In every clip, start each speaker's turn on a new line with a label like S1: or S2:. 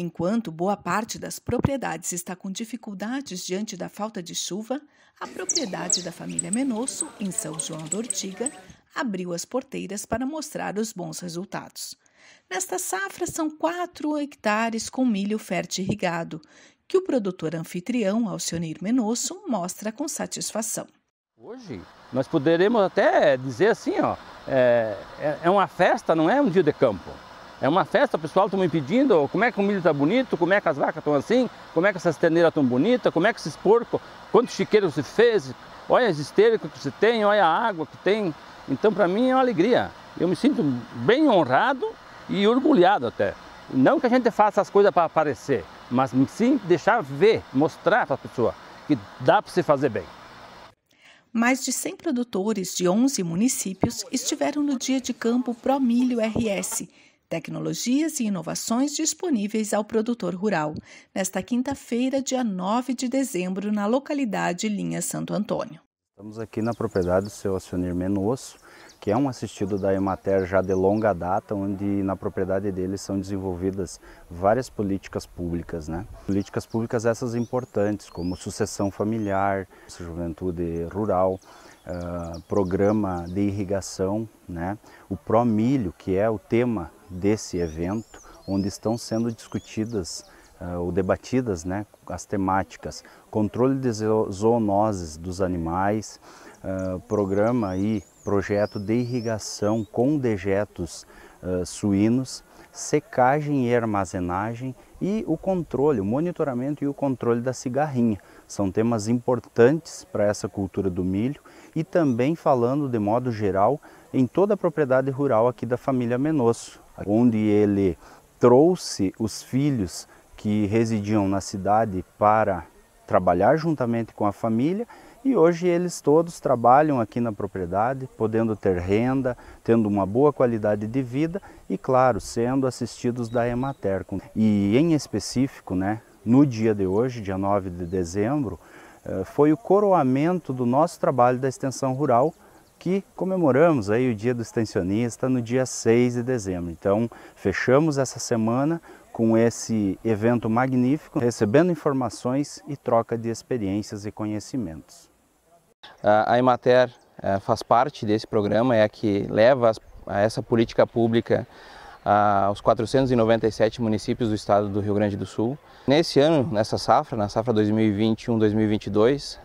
S1: Enquanto boa parte das propriedades está com dificuldades diante da falta de chuva, a propriedade da família Menosso, em São João da Ortiga, abriu as porteiras para mostrar os bons resultados. Nesta safra, são 4 hectares com milho fértil irrigado, que o produtor anfitrião Alcionir Menosso mostra com satisfação.
S2: Hoje nós poderemos até dizer assim, ó, é, é, é uma festa, não é um dia de campo. É uma festa, o pessoal está me pedindo como é que o milho está bonito, como é que as vacas estão assim, como é que essas terneiras estão bonitas, como é que esses porcos, quantos chiqueiros se fez, olha as esteiras que você tem, olha a água que tem. Então para mim é uma alegria. Eu me sinto bem honrado e orgulhado até. Não que a gente faça as coisas para aparecer, mas sim deixar ver, mostrar para a pessoa que dá para se fazer bem.
S1: Mais de 100 produtores de 11 municípios estiveram no dia de campo Pro Milho RS, tecnologias e inovações disponíveis ao produtor rural, nesta quinta-feira, dia 9 de dezembro, na localidade Linha Santo Antônio.
S3: Estamos aqui na propriedade do seu Acionir Menosso, que é um assistido da Emater já de longa data, onde na propriedade dele são desenvolvidas várias políticas públicas. Né? Políticas públicas essas importantes, como sucessão familiar, juventude rural, uh, programa de irrigação, né? o Promilho, que é o tema desse evento, onde estão sendo discutidas uh, ou debatidas né, as temáticas, controle de zoonoses dos animais, uh, programa aí projeto de irrigação com dejetos uh, suínos, secagem e armazenagem e o controle, o monitoramento e o controle da cigarrinha. São temas importantes para essa cultura do milho e também falando de modo geral em toda a propriedade rural aqui da família Menosso, onde ele trouxe os filhos que residiam na cidade para trabalhar juntamente com a família e hoje eles todos trabalham aqui na propriedade, podendo ter renda, tendo uma boa qualidade de vida e, claro, sendo assistidos da Emater. E em específico, né, no dia de hoje, dia 9 de dezembro, eh, foi o coroamento do nosso trabalho da extensão rural que comemoramos aí o dia do extensionista no dia 6 de dezembro. Então, fechamos essa semana com esse evento magnífico, recebendo informações e troca de experiências e
S4: conhecimentos. A Emater eh, faz parte desse programa, é a que leva essa política pública aos 497 municípios do estado do Rio Grande do Sul. Nesse ano, nessa safra, na safra 2021-2022,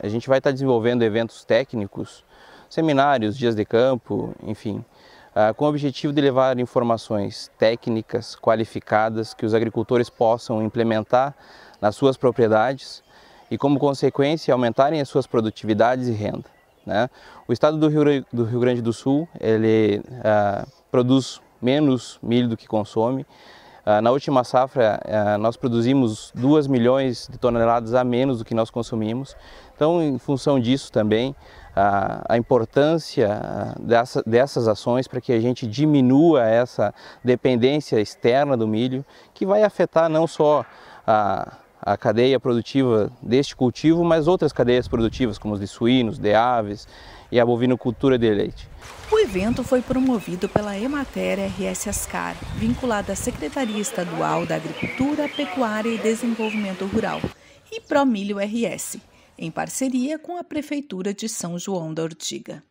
S4: a gente vai estar desenvolvendo eventos técnicos, seminários, dias de campo, enfim, ah, com o objetivo de levar informações técnicas qualificadas que os agricultores possam implementar nas suas propriedades e, como consequência, aumentarem as suas produtividades e renda. Né? O estado do Rio, do Rio, Grande do Sul ele, uh, produz menos milho do que consome, ah, na última safra, ah, nós produzimos 2 milhões de toneladas a menos do que nós consumimos. Então, em função disso também, ah, a importância dessa, dessas ações para que a gente diminua essa dependência externa do milho, que vai afetar não só a a cadeia produtiva deste cultivo, mas outras cadeias produtivas, como os de suínos, de aves e a bovinocultura de leite.
S1: O evento foi promovido pela Emater RS Ascar, vinculada à Secretaria Estadual da Agricultura, Pecuária e Desenvolvimento Rural, e Promilho RS, em parceria com a Prefeitura de São João da Ortiga.